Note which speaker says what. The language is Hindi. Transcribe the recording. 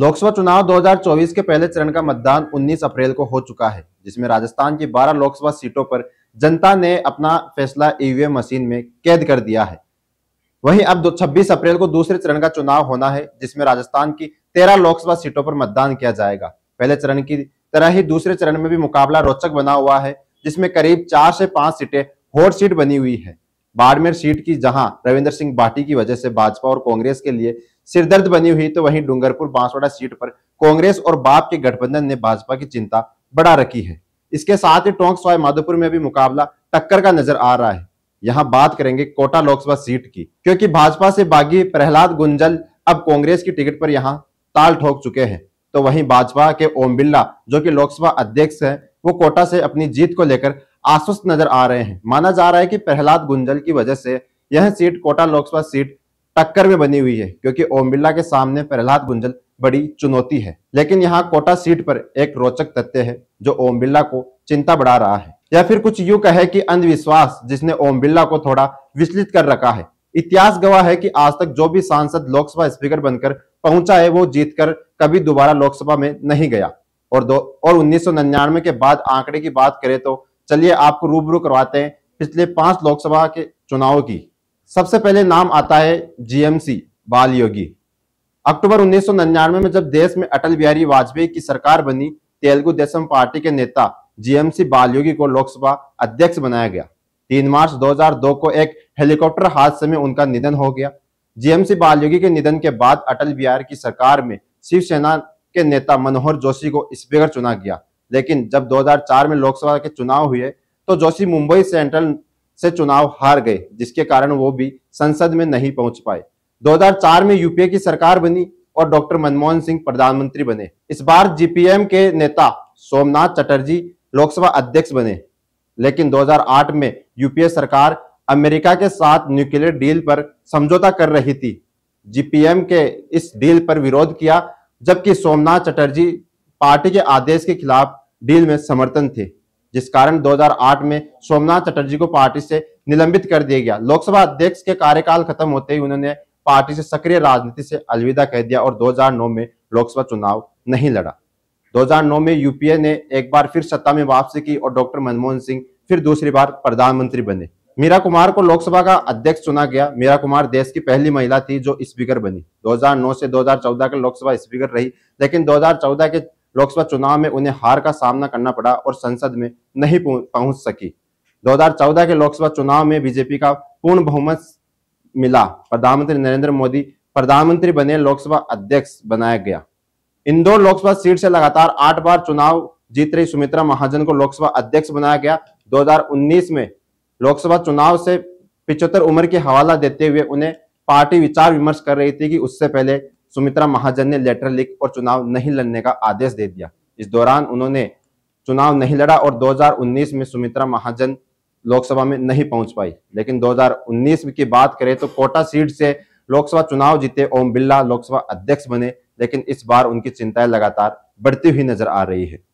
Speaker 1: लोकसभा चुनाव 2024 के पहले चरण का मतदान 19 अप्रैल को हो चुका है जिसमें राजस्थान की 12 लोकसभा सीटों पर जनता ने अपना फैसला ईवीएम मशीन में कैद कर दिया है वहीं अब 26 अप्रैल को दूसरे चरण का चुनाव होना है जिसमें राजस्थान की 13 लोकसभा सीटों पर मतदान किया जाएगा पहले चरण की तरह ही दूसरे चरण में भी मुकाबला रोचक बना हुआ है जिसमें करीब चार से पांच सीटें हॉट सीट बनी हुई है बाड़मेर सीट की जहां रविंद्र सिंह बाटी की वजह से भाजपा और कांग्रेस के लिए सिरदर्द बनी हुई तो वहीं डूंगरपुर बांसवाड़ा सीट पर कांग्रेस और बाप के गठबंधन ने भाजपा की चिंता बढ़ा रखी है इसके साथ ही टोंक सवाई माधोपुर में भी मुकाबला टक्कर का नजर आ रहा है यहाँ बात करेंगे कोटा लोकसभा सीट की क्योंकि भाजपा से बागी प्रहलाद गुंजल अब कांग्रेस की टिकट पर यहाँ ताल ठोक चुके हैं तो वहीं भाजपा के ओम बिरला जो कि लोकसभा अध्यक्ष हैं वो कोटा से अपनी जीत को लेकर आश्वस्त नजर आ रहे हैं माना जा रहा है कि प्रहलाद गुंजल की वजह से यह सीट कोटा लोकसभा सीट टक्कर में बनी हुई है क्योंकि ओम बिरला के सामने प्रहलाद गुंजल बड़ी चुनौती है लेकिन यहाँ कोटा सीट पर एक रोचक तथ्य है जो ओम बिरला को चिंता बढ़ा रहा है या फिर कुछ यूं कहे कि अंधविश्वास जिसने ओम बिरला को थोड़ा विचलित कर रखा है इतिहास गवाह है कि आज तक जो भी सांसद लोकसभा स्पीकर बनकर पहुंचा है वो जीतकर कभी दोबारा लोकसभा में नहीं गया और दो और उन्नीस के बाद आंकड़े की बात करें तो चलिए आपको रूबरू करवाते हैं पिछले पांच लोकसभा के चुनाव की सबसे पहले नाम आता है जीएमसी बाल योगी अक्टूबर उन्नीस में जब देश में अटल बिहारी वाजपेयी की सरकार बनी तेलुगु देशम पार्टी के नेता जीएमसी बाल योगी को लोकसभा अध्यक्ष बनाया गया तीन मार्च 2002 को एक हेलीकॉप्टर हादसे में उनका निधन हो गया जीएमसी बाल योगी के निधन के बाद अटल बिहार की सरकार में शिवसेना के नेता मनोहर जोशी को स्पीकर चुना गया लेकिन जब 2004 में लोकसभा के चुनाव हुए तो जोशी मुंबई सेंट्रल से चुनाव हार गए जिसके कारण वो भी संसद में नहीं पहुंच पाए 2004 में यूपीए की सरकार बनी और डॉक्टर मनमोहन सिंह प्रधानमंत्री बने इस बार जीपीएम के नेता सोमनाथ चटर्जी लोकसभा अध्यक्ष बने लेकिन 2008 में यूपीए सरकार अमेरिका के साथ न्यूक्लियर डील पर समझौता कर रही थी जीपीएम के इस डील पर विरोध किया जबकि सोमनाथ चटर्जी पार्टी के आदेश के खिलाफ डील में समर्थन थे जिस कारण 2008 में सोमनाथ चटर्जी को पार्टी से निलंबित कर दिया गया लोकसभा अध्यक्ष के कार्यकाल खत्म होते ही उन्होंने पार्टी से सक्रिय राजनीति से अलविदा कह दिया और 2009 में लोकसभा चुनाव नहीं लड़ा 2009 में यूपीए ने एक बार फिर सत्ता में वापसी की और डॉक्टर मनमोहन सिंह फिर दूसरी बार प्रधानमंत्री बने मीरा कुमार को लोकसभा का अध्यक्ष चुना गया मीरा कुमार देश की पहली महिला थी जो स्पीकर बनी 2009 से 2014 के लोकसभा स्पीकर रही लेकिन 2014 के लोकसभा चुनाव में उन्हें हार का सामना करना पड़ा और संसद में नहीं पहुंच सकी 2014 के लोकसभा चुनाव में बीजेपी का पूर्ण बहुमत मिला प्रधानमंत्री नरेंद्र मोदी प्रधानमंत्री बने लोकसभा अध्यक्ष बनाया गया इंदौर लोकसभा सीट से लगातार आठ बार चुनाव जीत रही सुमित्रा महाजन को लोकसभा अध्यक्ष बनाया गया 2019 में लोकसभा चुनाव से पिछहत्तर उम्र के हवाला देते हुए उन्हें पार्टी विचार विमर्श कर रही थी कि उससे पहले सुमित्रा महाजन ने लेटर लिख और चुनाव नहीं लड़ने का आदेश दे दिया इस दौरान उन्होंने चुनाव नहीं लड़ा और 2019 में सुमित्रा महाजन लोकसभा में नहीं पहुंच पाई लेकिन 2019 की बात करें तो कोटा सीट से लोकसभा चुनाव जीते ओम बिरला लोकसभा अध्यक्ष बने लेकिन इस बार उनकी चिंताएं लगातार बढ़ती हुई नजर आ रही है